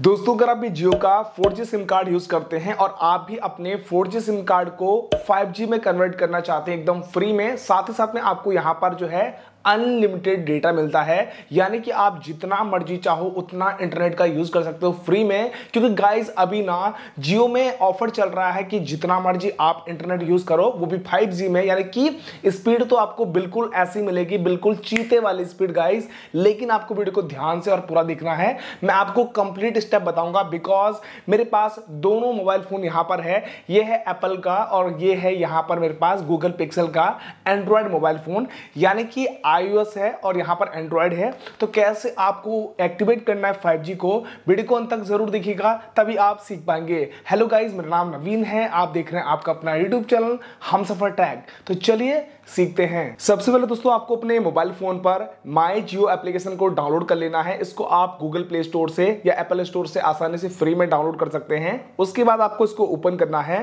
दोस्तों अगर आप भी जियो का 4G सिम कार्ड यूज करते हैं और आप भी अपने 4G सिम कार्ड को 5G में कन्वर्ट करना चाहते हैं एकदम फ्री में साथ ही साथ में आपको यहां पर जो है अनलिमिटेड डेटा मिलता है यानी कि आप जितना मर्जी चाहो उतना इंटरनेट का यूज़ कर सकते हो फ्री में क्योंकि गाइज अभी ना जियो में ऑफर चल रहा है कि जितना मर्जी आप इंटरनेट यूज़ करो वो भी जी में यानी कि स्पीड तो आपको बिल्कुल ऐसी मिलेगी बिल्कुल चीते वाली स्पीड गाइज लेकिन आपको वीडियो को ध्यान से और पूरा देखना है मैं आपको कंप्लीट स्टेप बताऊंगा बिकॉज मेरे पास दोनों मोबाइल फ़ोन यहाँ पर है ये है एप्पल का और ये है यहाँ पर मेरे पास गूगल पिक्सल का एंड्रॉयड मोबाइल फ़ोन यानी कि आईओएस है और यहाँ पर एंड्रॉयड है तो कैसे आपको एक्टिवेट करना है 5G को वीडियो को अंत तक जरूर देखिएगा तभी आप सीख पाएंगे हेलो गाइज मेरा नाम नवीन है आप देख रहे हैं आपका अपना यूट्यूब चैनल हम सफर टैग तो चलिए सीखते हैं सबसे पहले दोस्तों आपको अपने मोबाइल फोन पर माई जियो एप्लीकेशन को डाउनलोड कर लेना है इसको आप गूगल प्ले स्टोर से या एप्पल स्टोर से आसानी से फ्री में डाउनलोड कर सकते हैं उसके बाद आपको इसको ओपन करना है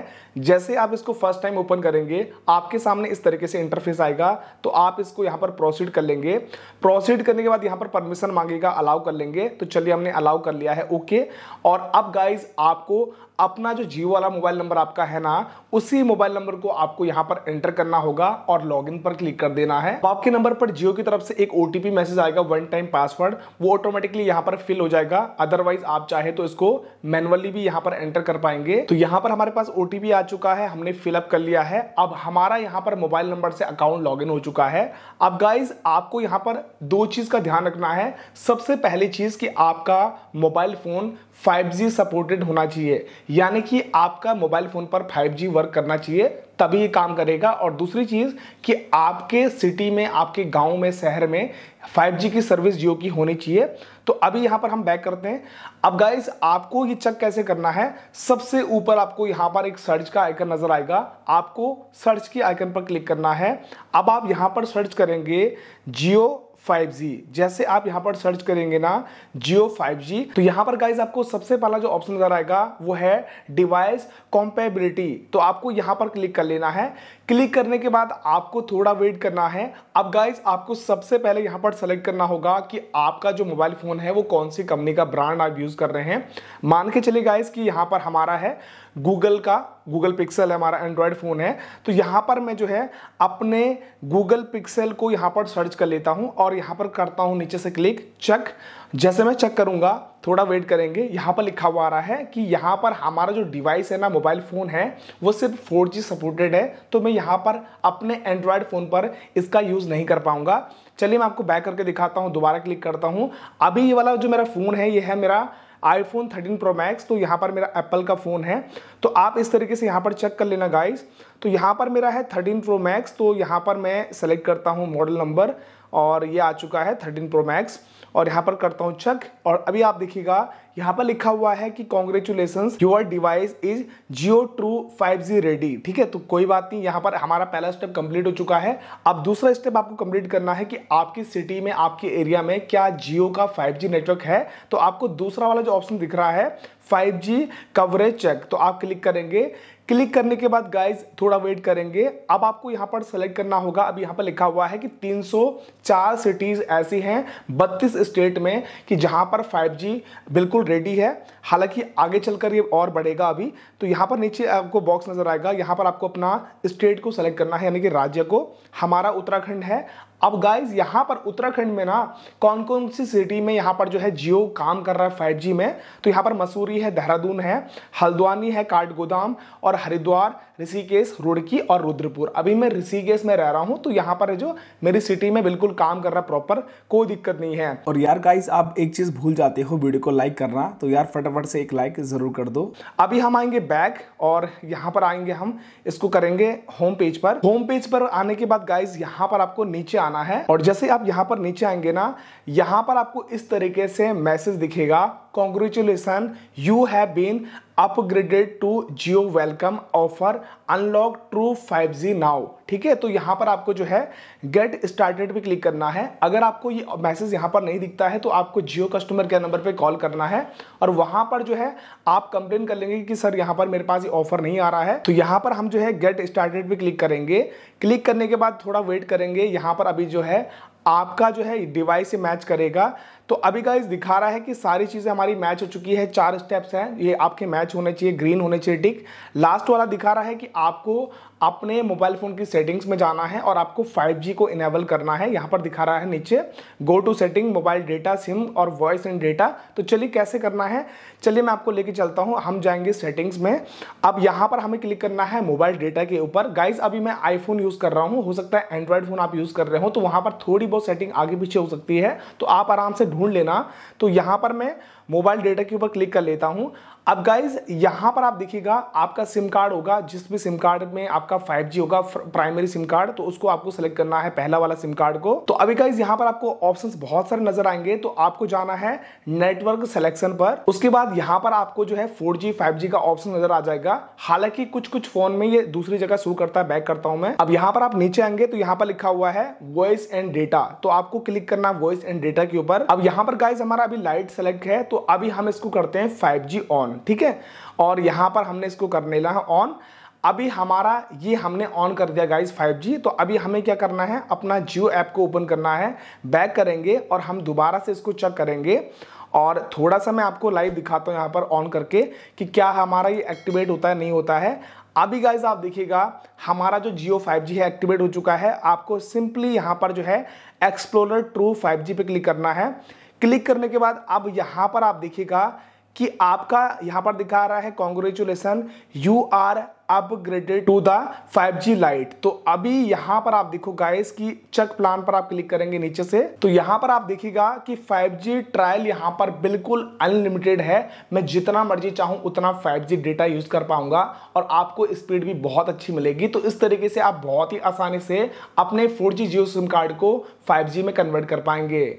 जैसे आप इसको फर्स्ट टाइम ओपन करेंगे आपके सामने इस तरीके से इंटरफेस आएगा तो आप इसको यहां पर प्रोसेस प्रोसीड कर लेंगे प्रोसीड करने के बाद यहाँ पर परमिशन मांगेगा अलाउ कर लेंगे तो चलिए हमने अलाउ कर लिया है ओके और अब गाइज आपको अपना जो जियो वाला मोबाइल नंबर आपका है ना उसी मोबाइल नंबर को आपको यहाँ पर एंटर करना होगा और लॉगिन पर क्लिक कर देना है तो आपके नंबर पर जियो की तरफ से एक ओटीपी मैसेज आएगा वन टाइम पासवर्ड वो ऑटोमेटिकली यहाँ पर फिल हो जाएगा अदरवाइज आप चाहे तो इसको मैनुअली भी यहाँ पर एंटर कर पाएंगे तो यहाँ पर हमारे पास ओटीपी आ चुका है हमने फिलअप कर लिया है अब हमारा यहाँ पर मोबाइल नंबर से अकाउंट लॉग हो चुका है अब गाइज आपको यहाँ पर दो चीज का ध्यान रखना है सबसे पहली चीज कि आपका मोबाइल फोन 5G सपोर्टेड होना चाहिए यानी कि आपका मोबाइल फ़ोन पर 5G वर्क करना चाहिए तभी ये काम करेगा और दूसरी चीज़ कि आपके सिटी में आपके गांव में शहर में 5G की सर्विस जियो की होनी चाहिए तो अभी यहाँ पर हम बैक करते हैं अब गाइज आपको ये चेक कैसे करना है सबसे ऊपर आपको यहाँ पर एक सर्च का आइकन नज़र आएगा आपको सर्च के आइकन पर क्लिक करना है अब आप यहाँ पर सर्च करेंगे जियो 5G जैसे आप यहां पर सर्च करेंगे ना जियो 5G तो यहां पर गाइज आपको सबसे पहला जो ऑप्शन नजर आएगा वो है डिवाइस कॉम्पेबिलिटी तो आपको यहां पर क्लिक कर लेना है क्लिक करने के बाद आपको थोड़ा वेट करना है अब गाइज आपको सबसे पहले यहां पर सेलेक्ट करना होगा कि आपका जो मोबाइल फ़ोन है वो कौन सी कंपनी का ब्रांड आप यूज़ कर रहे हैं मान के चले गाइज कि यहां पर हमारा है गूगल का गूगल पिक्सल है हमारा एंड्रॉयड फ़ोन है तो यहाँ पर मैं जो है अपने गूगल पिक्सल को यहाँ पर सर्च कर लेता हूँ और यहाँ पर करता हूँ नीचे से क्लिक चेक जैसे मैं चेक करूँगा थोड़ा वेट करेंगे यहाँ पर लिखा हुआ आ रहा है कि यहाँ पर हमारा जो डिवाइस है ना मोबाइल फ़ोन है वो सिर्फ फोर सपोर्टेड है तो मैं यहाँ पर अपने एंड्रॉयड फ़ोन पर इसका यूज़ नहीं कर पाऊँगा चलिए मैं आपको बैक करके दिखाता हूँ दोबारा क्लिक करता हूँ अभी ये वाला जो मेरा फ़ोन है ये है मेरा आईफोन 13 प्रो मैक्स तो यहाँ पर मेरा एप्पल का फ़ोन है तो आप इस तरीके से यहाँ पर चेक कर लेना गाइस तो यहाँ पर मेरा है 13 प्रो मैक्स तो यहाँ पर मैं सेलेक्ट करता हूँ मॉडल नंबर और ये आ चुका है 13 प्रो मैक्स और यहाँ पर करता हूँ चेक और अभी आप देखिएगा यहाँ पर लिखा हुआ है कि congratulation your device is Jio true five G ready ठीक है तो कोई बात नहीं यहाँ पर हमारा पहला स्टेप कंप्लीट हो चुका है अब दूसरा स्टेप आपको कंप्लीट करना है कि आपकी सिटी में आपके एरिया में क्या जियो का फाइव जी नेटवर्क है तो आपको दूसरा वाला जो ऑप्शन दिख रहा है 5G कवरेज चेक तो आप क्लिक करेंगे क्लिक करने के बाद गाइज थोड़ा वेट करेंगे अब आपको यहाँ पर सेलेक्ट करना होगा अब यहाँ पर लिखा हुआ है कि 304 सिटीज़ ऐसी हैं 32 स्टेट में कि जहाँ पर 5G बिल्कुल रेडी है हालांकि आगे चलकर ये और बढ़ेगा अभी तो यहाँ पर नीचे आपको बॉक्स नज़र आएगा यहाँ पर आपको अपना स्टेट को सेलेक्ट करना है यानी कि राज्य को हमारा उत्तराखंड है अब गाइज यहाँ पर उत्तराखंड में ना कौन कौन सी सिटी में यहाँ पर जो है जियो काम कर रहा है फाइव जी में तो यहाँ पर मसूरी है देहरादून है हल्द्वानी है काठगोदाम और हरिद्वार ऋषिकेश रुड़की और रुद्रपुर अभी मैं ऋषिकेश में रह रहा हूँ तो यहाँ पर जो मेरी सिटी में बिल्कुल काम कर रहा है प्रॉपर कोई दिक्कत नहीं है और यार गाइज आप एक चीज़ भूल जाते हो वीडियो को लाइक करना तो यार फटाफट से एक लाइक ज़रूर कर दो अभी हम आएंगे बैक और यहाँ पर आएंगे हम इसको करेंगे होम पेज पर होम पेज पर आने के बाद गाइज यहाँ पर आपको नीचे आना है और जैसे आप यहाँ पर नीचे आएंगे ना यहाँ पर आपको इस तरीके से मैसेज दिखेगा congratulation you have been upgraded to Jio welcome offer unlock true 5G now ठीक है तो यहां पर आपको जो है गेट स्टार्टेड पे क्लिक करना है अगर आपको ये मैसेज यहां पर नहीं दिखता है तो आपको जियो कस्टमर केयर नंबर पे कॉल करना है और वहां पर जो है आप कंप्लेन कर लेंगे कि सर यहां पर मेरे पास ये ऑफर नहीं आ रहा है तो यहां पर हम जो है गेट स्टार्टेड पे क्लिक करेंगे क्लिक करने के बाद थोड़ा वेट करेंगे यहां पर अभी जो है आपका जो है डिवाइस से मैच करेगा तो अभी का दिखा रहा है कि सारी चीज़ें हमारी मैच हो चुकी है चार स्टेप्स हैं ये आपके मैच होने चाहिए ग्रीन होने चाहिए टिक लास्ट वाला दिखा रहा है कि आपको अपने मोबाइल फ़ोन की सेटिंग्स में जाना है और आपको 5G को इनेबल करना है यहाँ पर दिखा रहा है नीचे go to setting mobile data SIM और वॉइस एंड डेटा तो चलिए कैसे करना है चलिए मैं आपको लेके चलता हूँ हम जाएंगे सेटिंग्स में अब यहाँ पर हमें क्लिक करना है मोबाइल डेटा के ऊपर गाइज अभी मैं आईफोन यूज़ कर रहा हूँ हो सकता है एंड्रॉयड फ़ोन आप यूज़ कर रहे हो तो वहाँ पर थोड़ी सेटिंग आगे पीछे हो सकती है तो आप आराम से ढूंढ लेना तो यहाँ पर मैं मोबाइल डेटा के ऊपर क्लिक कर लेता हूँ अब गाइज यहाँ पर आप देखिएगा आपका सिम कार्ड होगा जिस भी सिम कार्ड में आपका 5G होगा प्राइमरी सिम कार्ड तो उसको आपको सेलेक्ट करना है पहला वाला सिम कार्ड को तो अभी गाइज यहाँ पर आपको ऑप्शंस बहुत सारे नजर आएंगे तो आपको जाना है नेटवर्क सिलेक्शन पर उसके बाद यहाँ पर आपको जो है 4G 5G का ऑप्शन नजर आ जाएगा हालांकि कुछ कुछ फोन में ये दूसरी जगह शुरू करता है बैक करता हूं मैं अब यहाँ पर आप नीचे आएंगे तो यहाँ पर लिखा हुआ है वॉइस एंड डेटा तो आपको क्लिक करना वॉइस एंड डेटा के ऊपर अब यहाँ पर गाइज हमारा अभी लाइट सेलेक्ट है तो अभी हम इसको करते हैं फाइव ऑन ठीक है और यहाँ पर हमने इसको करने ला है ऑन अभी हमारा ये हमने ऑन कर दिया गाइज 5G तो अभी हमें क्या करना है अपना जियो ऐप को ओपन करना है बैक करेंगे और हम दोबारा से इसको चेक करेंगे और थोड़ा सा मैं आपको लाइव दिखाता हूँ यहाँ पर ऑन करके कि क्या हमारा ये एक्टिवेट होता है नहीं होता है अभी गाइज आप देखिएगा हमारा जो जियो 5G है एक्टिवेट हो चुका है आपको सिंपली यहाँ पर जो है एक्सप्लोर ट्रू फाइव पे क्लिक करना है क्लिक करने के बाद अब यहाँ पर आप देखिएगा कि आपका यहां पर दिखा रहा है congratulation you are upgraded to the 5G lite तो अभी यहां पर आप देखो गाइस कि चेक प्लान पर आप क्लिक करेंगे नीचे से तो यहां पर आप देखिएगा कि 5G ट्रायल यहां पर बिल्कुल अनलिमिटेड है मैं जितना मर्जी चाहूं उतना 5G डेटा यूज कर पाऊंगा और आपको स्पीड भी बहुत अच्छी मिलेगी तो इस तरीके से आप बहुत ही आसानी से अपने फोर जियो सिम कार्ड को फाइव में कन्वर्ट कर पाएंगे